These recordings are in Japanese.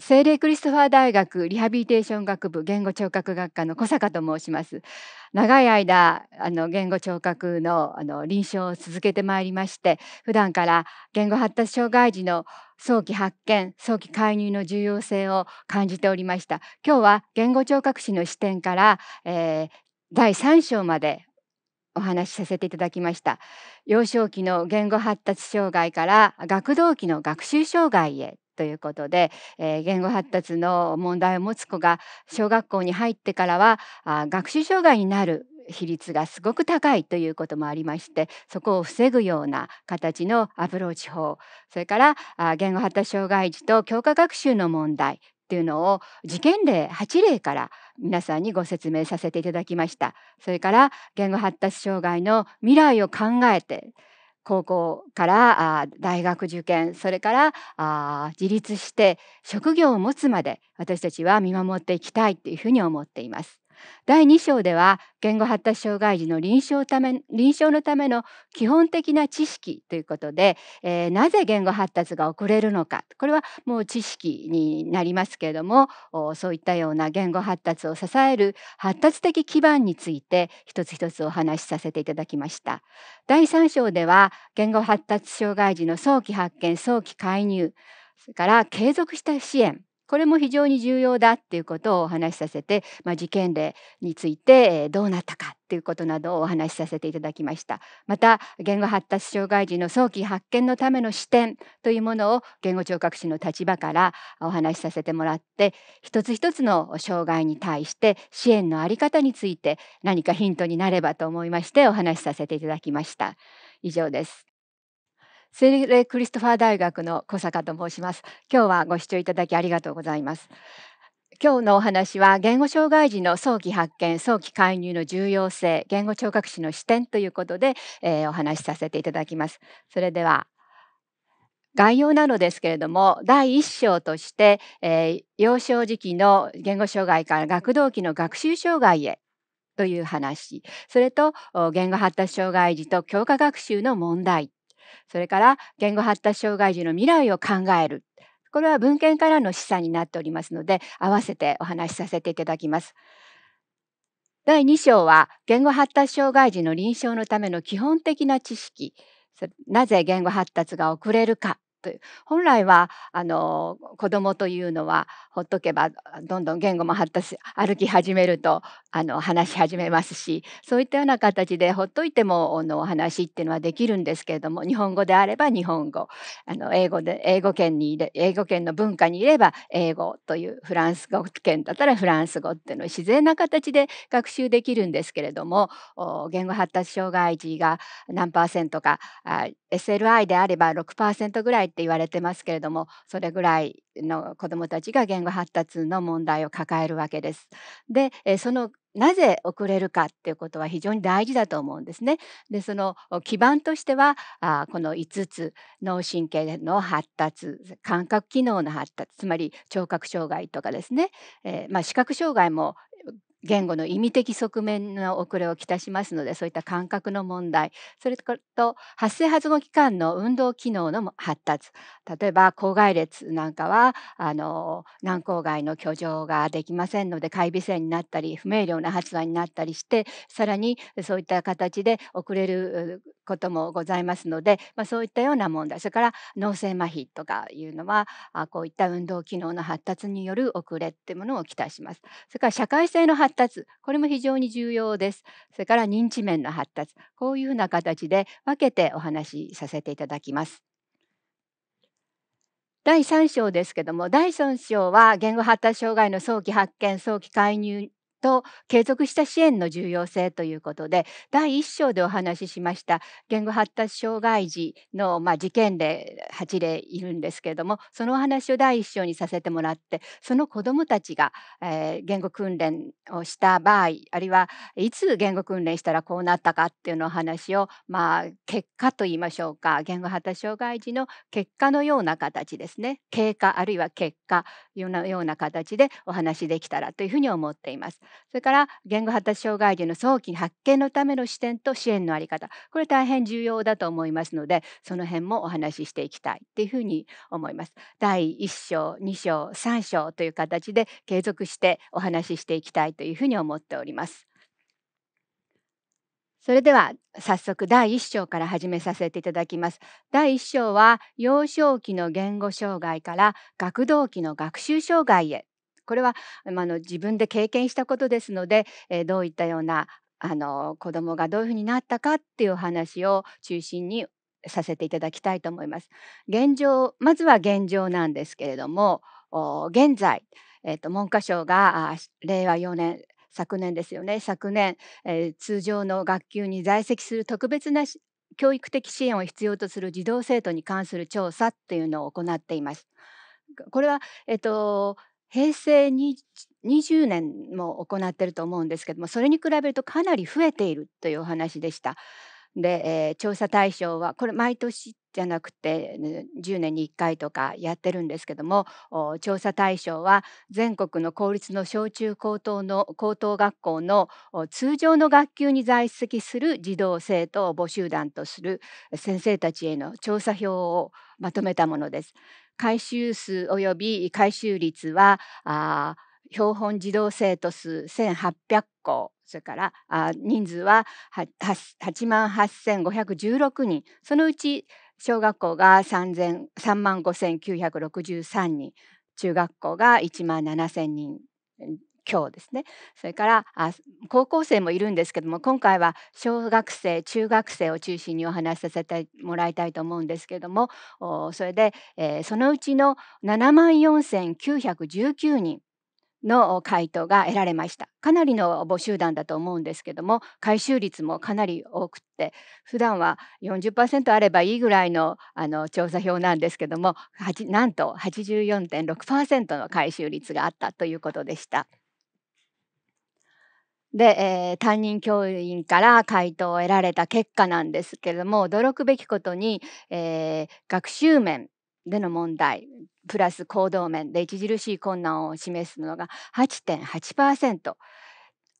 聖霊クリストファー大学リハビリテーション学部言語聴覚学科の小坂と申します長い間あの言語聴覚のあの臨床を続けてまいりまして普段から言語発達障害児の早期発見早期介入の重要性を感じておりました今日は言語聴覚士の視点から、えー、第3章までお話しさせていただきました幼少期の言語発達障害から学童期の学習障害へということで、えー、言語発達の問題を持つ子が小学校に入ってからはあ学習障害になる比率がすごく高いということもありましてそこを防ぐような形のアプローチ法それからあ言語発達障害児と教科学習の問題っていうのを事件例8例から皆さんにご説明させていただきましたそれから言語発達障害の未来を考えて高校から大学受験それから自立して職業を持つまで私たちは見守っていきたいというふうに思っています。第2章では言語発達障害児の臨床ため臨床のための基本的な知識ということで、えー、なぜ言語発達が遅れるのかこれはもう知識になりますけれどもそういったような言語発達を支える発達的基盤について一つ一つお話しさせていただきました。第3章では言語発達障害児の早期発見早期介入それから継続した支援これも非常に重要だっていうことをお話しさせて、まあ、事件例についてどうなったかていうことなどをお話しさせていただきましたまた言語発達障害児の早期発見のための視点というものを言語聴覚士の立場からお話しさせてもらって一つ一つの障害に対して支援の在り方について何かヒントになればと思いましてお話しさせていただきました以上です聖霊クリストファー大学の小坂と申します今日はご視聴いただきありがとうございます今日のお話は言語障害児の早期発見早期介入の重要性言語聴覚士の視点ということで、えー、お話しさせていただきますそれでは概要なのですけれども第1章として、えー、幼少時期の言語障害から学童期の学習障害へという話それと言語発達障害児と教科学習の問題それから言語発達障害児の未来を考えるこれは文献からの示唆になっておりますので合わせてお話しさせていただきます。第2章は言語発達障害児の臨床のための基本的な知識なぜ言語発達が遅れるかという本来はあの子どもというのはほっとけばどんどん言語も発達歩き始めるとあの話し始めますしそういったような形でほっといてものお話っていうのはできるんですけれども日本語であれば日本語あの英語で英語圏にいれ英語圏の文化にいれば英語というフランス語圏だったらフランス語っていうのを自然な形で学習できるんですけれども言語発達障害児が何パーセントか SLI であれば6%ぐらいって言われてますけれどもそれぐらいの子どもたちが言語発達の問題を抱えるわけです。で、えそのなぜ遅れるかっていうことは非常に大事だと思うんですね。でその基盤としてはあこの5つ脳神経の発達感覚機能の発達つまり聴覚障害とかですね、えー、まあ、視覚障害も言語の意味的側面の遅れをきたしますのでそういった感覚の問題それと発生発語器官の運動機能の発達例えば口外裂なんかはあの軟口外の居上ができませんので戒備性になったり不明瞭な発話になったりしてさらにそういった形で遅れることもございますので、まあ、そういったような問題それから脳性麻痺とかいうのはあこういった運動機能の発達による遅れっていうものを期待しますそれから社会性の発達これも非常に重要ですそれから認知面の発達こういうふうな形で分けてお話しさせていただきます第3章ですけども第3章は言語発達障害の早期発見早期介入と継続した支援の重要性ということで第1章でお話ししました言語発達障害児の、まあ、事件例8例いるんですけれどもそのお話を第1章にさせてもらってその子どもたちが、えー、言語訓練をした場合あるいはいつ言語訓練したらこうなったかっていうのお話を、まあ、結果と言いましょうか言語発達障害児の結果のような形ですね経過あるいは結果のような形でお話できたらというふうに思っています。それから言語発達障害児の早期発見のための視点と支援の在り方これ大変重要だと思いますのでその辺もお話ししていきたいっていうふうに思います。第1章2章3章という形で継続してお話ししていきたいというふうに思っております。それでは早速第1章から始めさせていただきます。第1章は幼少期の言語障害から学童期の学習障害へこれは、まあの、自分で経験したことですので、えー、どういったようなあの子どもがどういうふうになったかっていう話を中心にさせていただきたいと思います。現状まずは現状なんですけれども現在、えーと、文科省が令和4年昨年ですよね昨年、えー、通常の学級に在籍する特別な教育的支援を必要とする児童生徒に関する調査っていうのを行っています。これは、えっと、平成20年も行ってると思うんですけどもそれに比べるとかなり増えているというお話でした。で、えー、調査対象はこれ毎年じゃなくて10年に1回とかやってるんですけども調査対象は全国の公立の小中高等の高等学校の通常の学級に在籍する児童生徒を募集団とする先生たちへの調査票をまとめたものです。回収数及び回収率は標本児童生徒数1800校それから人数は8万8516人そのうち小学校が3万5963人中学校が1万7000人今日ですねそれからあ高校生もいるんですけども今回は小学生中学生を中心にお話しさせてもらいたいと思うんですけどもそれで、えー、そのうちの7万4919人の回答が得られましたかなりの募集団だと思うんですけども回収率もかなり多くって普段は40%あればいいぐらいのあの調査票なんですけどもなんと84.6%の回収率があったということでした。で、えー、担任教員から回答を得られた結果なんですけれども驚くべきことに、えー、学習面での問題プラス行動面で著しい困難を示すのが8.8%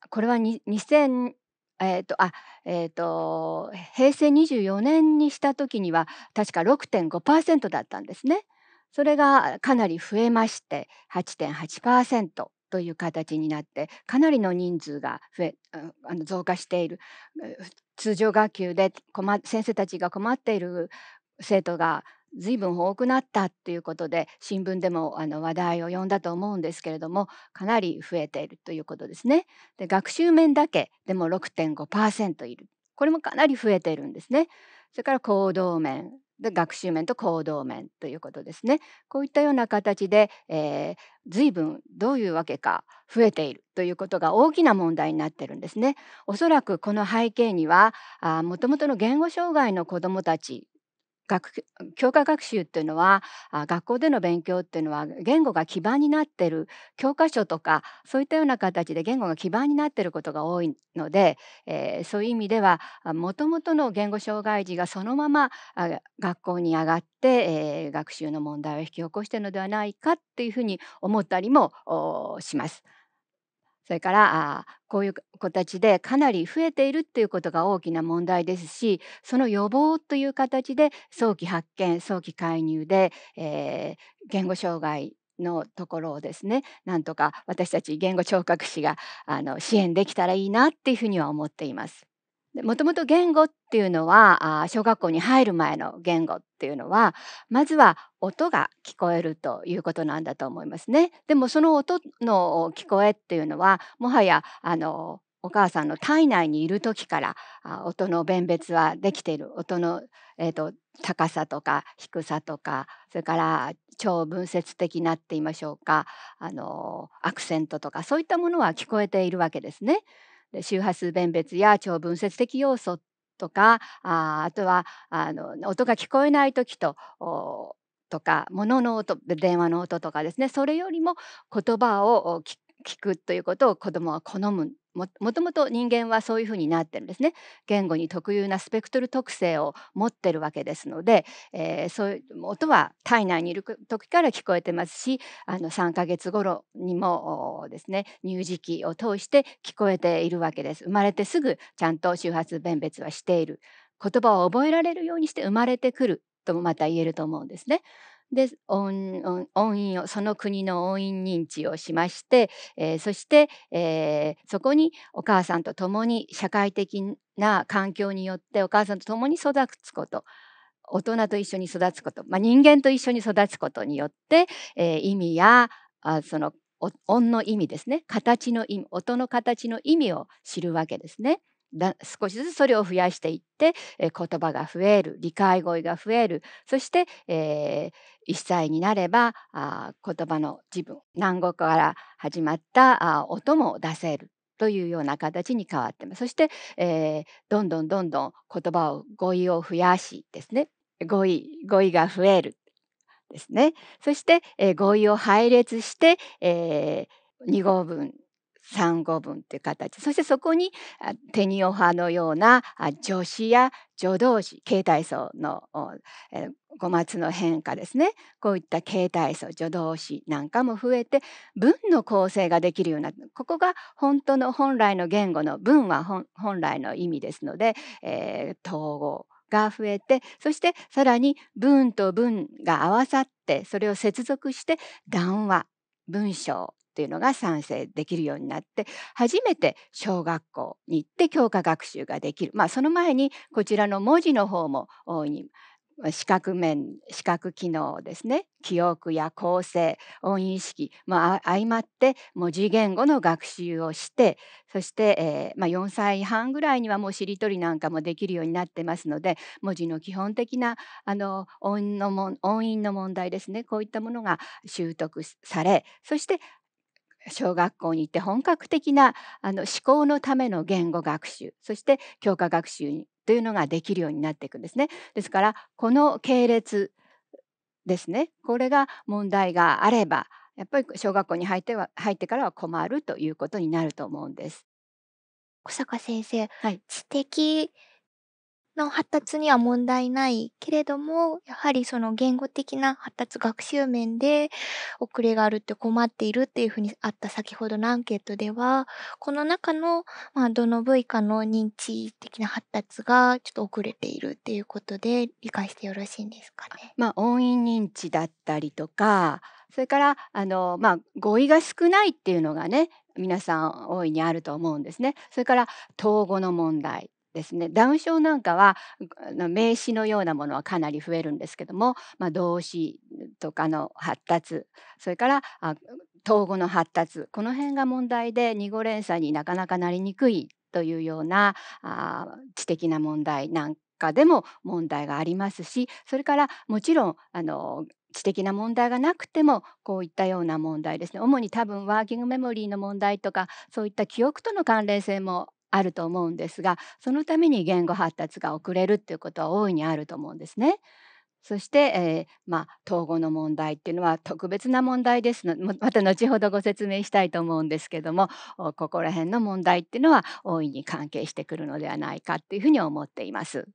これは2000えーとあえーと平成24年にした時には確か6.5%だったんですね。それがかなり増えまして8.8%。という形になってかなりの人数が増えあの増加している通常学級で困先生たちが困っている生徒が随分多くなったっていうことで新聞でもあの話題を呼んだと思うんですけれどもかなり増えているということですね。で学習面だけでも6.5%いるこれもかなり増えているんですね。それから行動面で学習面と行動面ということですね。こういったような形で、えー、随分どういうわけか増えているということが大きな問題になってるんですね。おそらくこの背景にはもともとの言語障害の子どもたち学教科学習っていうのは学校での勉強っていうのは言語が基盤になってる教科書とかそういったような形で言語が基盤になってることが多いので、えー、そういう意味ではもともとの言語障害児がそのまま学校に上がって、えー、学習の問題を引き起こしてるのではないかっていうふうに思ったりもします。それからあこういう形でかなり増えているっていうことが大きな問題ですしその予防という形で早期発見早期介入で、えー、言語障害のところをですねなんとか私たち言語聴覚士があの支援できたらいいなっていうふうには思っています。もともと言語っていうのは小学校に入る前の言語っていうのはまずは音が聞こえるということなんだと思いますね。でもその音の聞こえっていうのはもはやあのお母さんの体内にいる時から音の弁別はできている音の、えーと、高さとか低さとかそれから超分節的なって言いましょうかあのアクセントとかそういったものは聞こえているわけですね。周波数弁別や超分節的要素とかああとはあの音が聞こえない時ととか物の音電話の音とかですねそれよりも言葉を聞くということを子どもは好むもともと人間はそういうふうになってるんですね。言語に特有なスペクトル特性を持ってるわけですので、えー、そういう音は体内にいる時から聞こえてますしあの3ヶ月頃にもですね乳児期を通して聞こえているわけです。生まれてすぐちゃんと周波数弁別はしている。言葉を覚えられるようにして生まれてくるともまた言えると思うんですね。で音をその国の音韻認知をしまして、えー、そして、えー、そこにお母さんと共に社会的な環境によってお母さんと共に育つこと大人と一緒に育つこと、まあ、人間と一緒に育つことによって、えー、意味やあその音の意味ですね形の意味音の形の意味を知るわけですね。だ少しずつそれを増やしていって、えー、言葉が増える理解語彙が増えるそして、えー、1歳になればあ言葉の自分南国から始まったあ音も出せるというような形に変わってますそして、えー、どんどんどんどん言葉を語彙を増やしですね語彙語彙が増えるですねそして、えー、語彙を配列して、えー、2合分3語分っていう形そしてそこにテニオ派のような助詞や助動詞形態層の、え語末の変化ですねこういった形態層助動詞なんかも増えて文の構成ができるようなここが本当の本来の言語の文は本来の意味ですので、えー、統合が増えてそしてさらに文と文が合わさってそれを接続して談話文章ていうのが賛成できるようになって初めて小学校に行って教科学習ができる、まあ、その前にこちらの文字の方も大いに視覚面視覚機能ですね記憶や構成音意識も、まあ、相まって文字言語の学習をしてそして、えー、まあ、4歳半ぐらいにはもうしりとりなんかもできるようになってますので文字の基本的なあの音のも音韻の問題ですねこういったものが習得されそして小学校に行って本格的なあの思考のための言語学習そして教科学習というのができるようになっていくんですね。ですからこの系列ですねこれが問題があればやっぱり小学校に入っては入ってからは困るということになると思うんです。小坂先生、はい、知的の発達には問題ないけれども、やはりその言語的な発達学習面で遅れがあるって困っているっていうふうにあった先ほどのアンケートでは、この中の、まあ、どの部位かの認知的な発達がちょっと遅れているっていうことで理解してよろしいんですかね。まあ、音韻認知だったりとか、それからあの、まあ、語彙が少ないっていうのがね皆さん大いにあると思うんですね。それから統語の問題ですねダウン症なんかは名詞のようなものはかなり増えるんですけども、まあ、動詞とかの発達それから統合の発達この辺が問題で2語連鎖になかなかなりにくいというようなあ知的な問題なんかでも問題がありますしそれからもちろんあの知的な問題がなくてもこういったような問題ですね主に多分ワーキングメモリーの問題とかそういった記憶との関連性もあると思うんですがそのために言語発達が遅れるっていうことは大いにあると思うんですね。そして、えー、まあ、統合の問題っていうのは特別な問題ですの また後ほどご説明したいと思うんですけどもここら辺の問題っていうのは大いに関係してくるのではないかっていうふうに思っています。